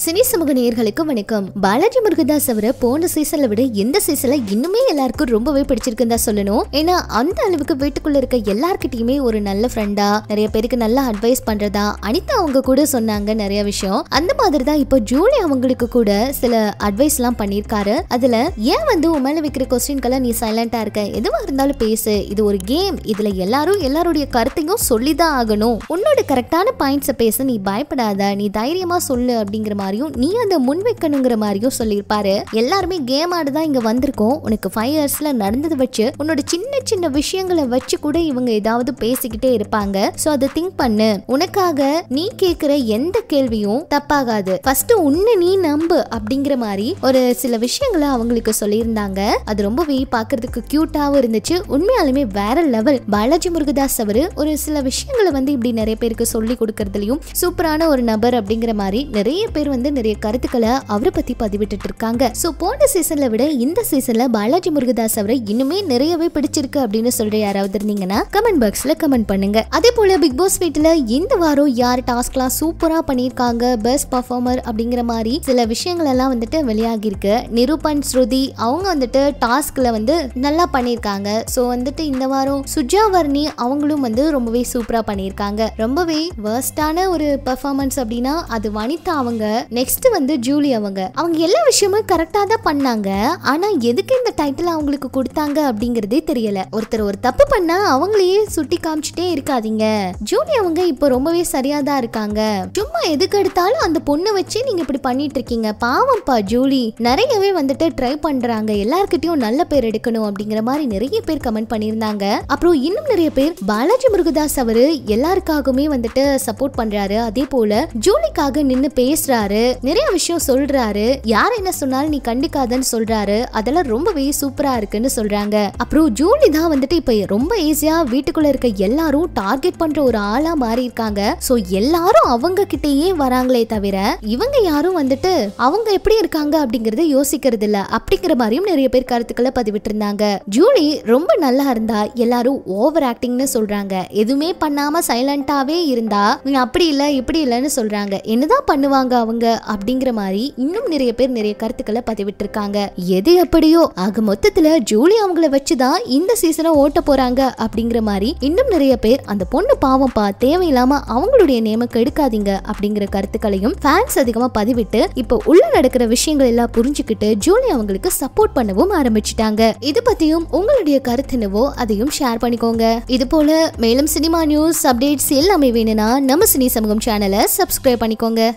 cine சமூக நேயர்களுக்கு வணக்கம் பாலாஜி முருகதாஸ் அவரை போன சீசன்ல விட இந்த சீசன்ல இன்னுமே எல்லாருக்கும் ரொம்பவே பிடிச்சிருக்குன்னு சொல்லணும் ஏன்னா அந்த அளவுக்கு வீட்டுக்குள்ள இருக்க எல்லார்கிட்டயுமே ஒரு நல்ல ஃப்ரெண்டா நிறைய பேருக்கு நல்லா அட்வைஸ் பண்றதா அனிதா அவங்க கூட சொன்னாங்க நிறைய விஷயம் அந்த மாதிரி தான் இப்போ ஜூலி அவங்களுக்கு கூட சில அட்வைஸ் எல்லாம் பண்ணியிருக்காரு அதுல ஏன் வந்து உன் மேல வைக்கிற கொஸ்டின்கெல்லாம் நீ சைலண்டா இருக்க எதுவா இருந்தாலும் பேசு இது ஒரு கேம் இதுல எல்லாரும் எல்லாருடைய கருத்தையும் சொல்லிதான் ஆகணும் உன்னோட கரெக்டான பாயிண்ட்ஸை பேச நீ பயப்படாத நீ தைரியமா சொல்லு அப்படிங்கிற மாதிரியும் நீ அதை வைக்கணுங்கிற மாதிரியும் சொல்லியிருப்பாரு எல்லாருமே கேம் ஆடு தான் இங்க வந்திருக்கோம் உனக்கு ஃபைவ் இயர்ஸ்ல நடந்ததை வச்சு உன்னோட சின்ன சின்ன விஷயங்களை வச்சு கூட இவங்க ஏதாவது பேசிக்கிட்டே இருப்பாங்க சோ அதை திங்க் பண்ணு உனக்காக நீ கேக்குற எந்த கேள்வியும் தப்பாகாது ஃபர்ஸ்ட் உன்னை நீ நம்பு அப்படிங்கிற மாதிரி ஒரு சில விஷயங்களை அவங்களுக்கு சொல்லியிருந்தாங்க அது ரொம்பவே பாக்குறதுக்கு கியூட்டாவும் இருந்துச்சு உண்மையாலுமே வேற லெவல் பாலாஜி முருகதாஸ் அவரு ஒரு சில விஷயங்களை வந்து இப்படி நிறைய பேருக்கு சொல்லி கொடுக்கறதுலயும் சூப்பரான ஒரு நபர் அப்படிங்கிற மாதிரி நிறைய பேர் வந்து நிறைய கருத்துக்களை அவரை பத்தி பதிவிட்டு இருக்காங்க ஸோ போன சீசன்ல விட இந்த சீசன்ல பாலாஜி முருகதாஸ் அவரை இன்னுமே நிறையவே பிடிச்சிருக்கு அப்படின்னு சொல்ற யாராவது இருந்தீங்கன்னா கமெண்ட் பாக்ஸ்ல கமெண்ட் பண்ணுங்க அதே போல பிக் பாஸ் வீட்டுல இந்த வாரம் யார் டாஸ்க்லாம் சூப்பரா பண்ணியிருக்காங்க பெஸ்ட் பர்ஃபார்மர் அப்படிங்கிற மாதிரி சில விஷயங்கள் எல்லாம் வந்துட்டு இருக்கு நிருபன் ஸ்ருதி அவங்க வந்துட்டு டாஸ்க்ல வந்து நல்லா பண்ணியிருக்காங்க ஸோ வந்துட்டு இந்த வாரம் சுஜா வர்ணி அவங்களும் வந்து ரொம்பவே சூப்பராக பண்ணியிருக்காங்க ரொம்பவே வேர்ஸ்டான ஒரு பெர்ஃபார்மன்ஸ் அப்படின்னா அது வனிதா அவங்க நெக்ஸ்ட் வந்து ஜூலி அவங்க அவங்க எல்லா விஷயமும் கரெக்டா தான் பண்ணாங்க ஆனா எதுக்கு இந்த டைட்டில் அவங்களுக்கு கொடுத்தாங்க அப்படிங்கிறதே தெரியல ஒருத்தர் ஒரு தப்பு பண்ணா அவங்களையே சுட்டி காமிச்சிட்டே இருக்காதீங்க ஜூலி அவங்க இப்போ ரொம்பவே சரியா தான் இருக்காங்க சும்மா எதுக்கு எடுத்தாலும் அந்த பொண்ணை வச்சு நீங்க இப்படி பண்ணிட்டு இருக்கீங்க பாவம்ப்பா ஜூலி நிறையவே வந்துட்டு ட்ரை பண்றாங்க எல்லார்கிட்டயும் நல்ல பேர் எடுக்கணும் அப்படிங்கிற மாதிரி நிறைய பேர் கமெண்ட் பண்ணியிருந்தாங்க அப்புறம் இன்னும் நிறைய பேர் பாலாஜி முருகதாஸ் அவரு எல்லாருக்காகவுமே வந்துட்டு சப்போர்ட் பண்றாரு அதே போல ஜூலிக்காக நின்று பேசுறாரு சொல்றாரு நிறைய விஷயம் சொல்றாரு யார் என்ன சொன்னாலும் நீ கண்டுக்காதன்னு சொல்றாரு அதெல்லாம் ரொம்பவே சூப்பரா இருக்குன்னு சொல்றாங்க அப்புறம் ஜூலி தான் வந்துட்டு இப்ப ரொம்ப ஈஸியா வீட்டுக்குள்ள இருக்க எல்லாரும் டார்கெட் பண்ற ஒரு ஆளா மாறி இருக்காங்க சோ எல்லாரும் அவங்க கிட்டேயே வராங்களே தவிர இவங்க யாரும் வந்துட்டு அவங்க எப்படி இருக்காங்க அப்படிங்கறத யோசிக்கிறது இல்ல அப்படிங்கிற மாதிரியும் நிறைய பேர் கருத்துக்களை பதிவிட்டு இருந்தாங்க ஜூலி ரொம்ப நல்லா இருந்தா எல்லாரும் ஓவர் ஆக்டிங்னு சொல்றாங்க எதுவுமே பண்ணாம சைலண்டாவே இருந்தா அப்படி இல்ல இப்படி இல்லன்னு சொல்றாங்க என்னதான் பண்ணுவாங்க அவங்க பண்ணுங்க அப்படிங்கிற மாதிரி இன்னும் நிறைய பேர் நிறைய கருத்துக்களை பதிவிட்டிருக்காங்க எது எப்படியோ ஆக மொத்தத்துல ஜூலி அவங்கள வச்சுதான் இந்த சீசனை ஓட்ட போறாங்க அப்படிங்கிற மாதிரி இன்னும் நிறைய பேர் அந்த பொண்ணு பாவம்ப்பா தேவையில்லாம அவங்களுடைய நேம கெடுக்காதீங்க அப்படிங்கிற கருத்துக்களையும் ஃபேன்ஸ் அதிகமா பதிவிட்டு இப்போ உள்ள நடக்கிற விஷயங்கள் எல்லாம் புரிஞ்சுக்கிட்டு ஜூலி அவங்களுக்கு சப்போர்ட் பண்ணவும் ஆரம்பிச்சிட்டாங்க இது பத்தியும் உங்களுடைய கருத்து என்னவோ அதையும் ஷேர் பண்ணிக்கோங்க இது போல மேலும் சினிமா நியூஸ் அப்டேட்ஸ் எல்லாமே வேணும்னா நம்ம சினி சமூகம் சேனலை சப்ஸ்கிரைப் பண்ணிக்கோங்க